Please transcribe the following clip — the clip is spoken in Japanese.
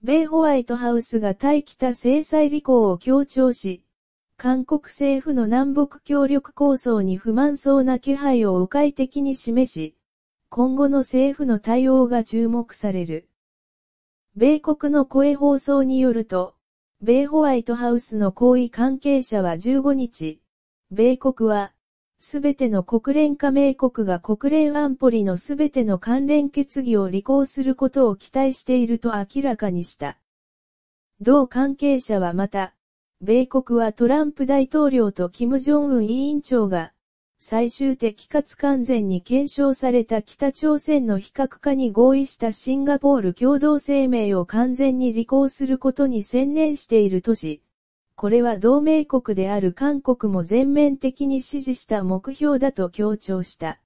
米ホワイトハウスが対北制裁履行を強調し、韓国政府の南北協力構想に不満そうな気配を迂回的に示し、今後の政府の対応が注目される。米国の声放送によると、米ホワイトハウスの行為関係者は15日、米国は、すべての国連加盟国が国連安保理のすべての関連決議を履行することを期待していると明らかにした。同関係者はまた、米国はトランプ大統領と金正恩委員長が、最終的かつ完全に検証された北朝鮮の非核化に合意したシンガポール共同声明を完全に履行することに専念しているとし、これは同盟国である韓国も全面的に支持した目標だと強調した。